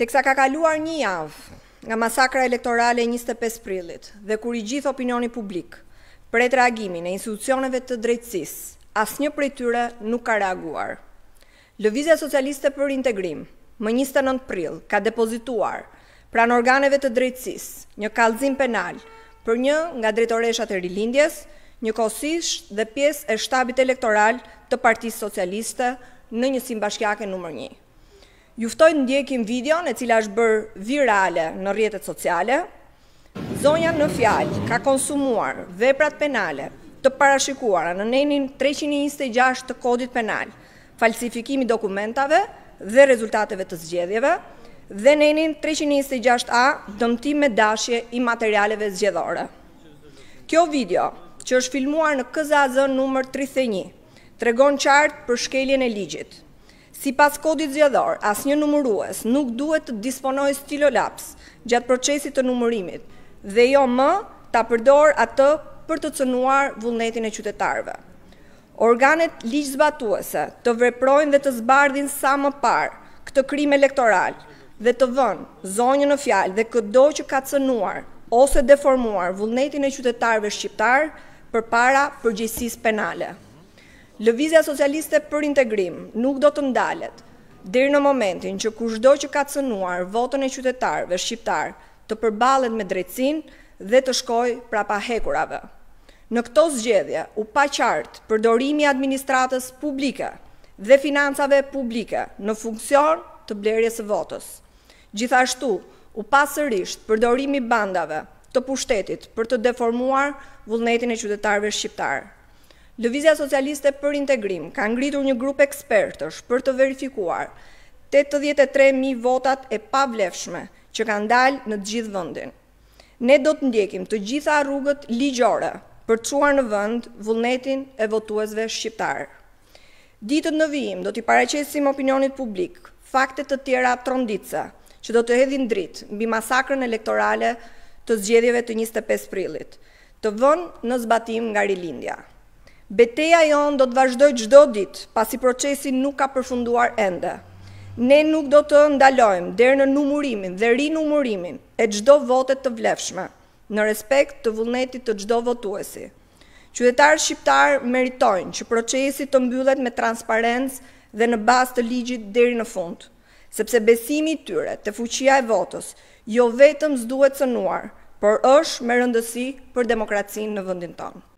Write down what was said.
Teksa ka kaluar një javë nga masakra elektorale 25 prillit dhe kur i gjithë opinioni publik për e të reagimin e institucioneve të drejtsis, asë një për e tyre nuk ka reaguar. Lëvizja socialiste për integrim, më 29 prill, ka depozituar pra në organeve të drejtsis, një kalzim penal për një nga drejtoreshat e rilindjes, një kosish dhe pjes e shtabit elektoral të partisë socialiste në një simbashkjake nëmër një juftoj në ndjekim video në cila është bërë virale në rjetet sociale, zonja në fjallë ka konsumuar veprat penale të parashikuara në nenin 326 të kodit penal, falsifikimi dokumentave dhe rezultateve të zgjedhjeve, dhe nenin 326A dëmtim me dashje i materialeve zgjedhore. Kjo video, që është filmuar në këzazën nëmër 31, tregon qartë për shkeljen e ligjitë, Si pas kodit zjedhor, as një numërues nuk duhet të disponoj stilo laps gjatë procesit të numërimit dhe jo më të përdor atë për të cënuar vullnetin e qytetarve. Organet liqë zbatuese të vreprojnë dhe të zbardhin sa më parë këtë krim elektoral dhe të vënë zonjë në fjalë dhe këdo që ka cënuar ose deformuar vullnetin e qytetarve shqiptar për para përgjësis penale. Lëvizja socialiste për integrim nuk do të ndalet, dirë në momentin që kushdo që ka cënuar votën e qytetarëve shqiptar të përbalet me drecin dhe të shkoj prapa hekurave. Në këto zgjedhja u pa qartë përdorimi administratës publike dhe financave publike në funksion të blerjes e votës. Gjithashtu u pasërrisht përdorimi bandave të pushtetit për të deformuar vullnetin e qytetarëve shqiptarë. Lëvizja Socialiste për Integrim ka ngritur një grup ekspertësh për të verifikuar 83.000 votat e pavlefshme që ka ndalë në gjithë vëndin. Ne do të ndjekim të gjitha rrugët ligjore për të quar në vënd vullnetin e votuesve shqiptarë. Ditët në vijim do t'i pareqesim opinionit publik faktet të tjera tronditësa që do të hedhin dritë mbi masakrën elektorale të zgjedhjeve të 25 prillit, të vënd në zbatim nga rilindja. Beteja jonë do të vazhdoj gjdo dit, pasi procesin nuk ka përfunduar enda. Ne nuk do të ndalojmë dherë në numurimin dhe rinumurimin e gjdo votet të vlefshme, në respekt të vullnetit të gjdo votuesi. Qytetarë shqiptarë meritojnë që procesit të mbyllet me transparents dhe në bas të ligjit dherë në fund, sepse besimi tyre të fuqia e votës jo vetëm zduhet sënuar, por është me rëndësi për demokracinë në vëndin tonë.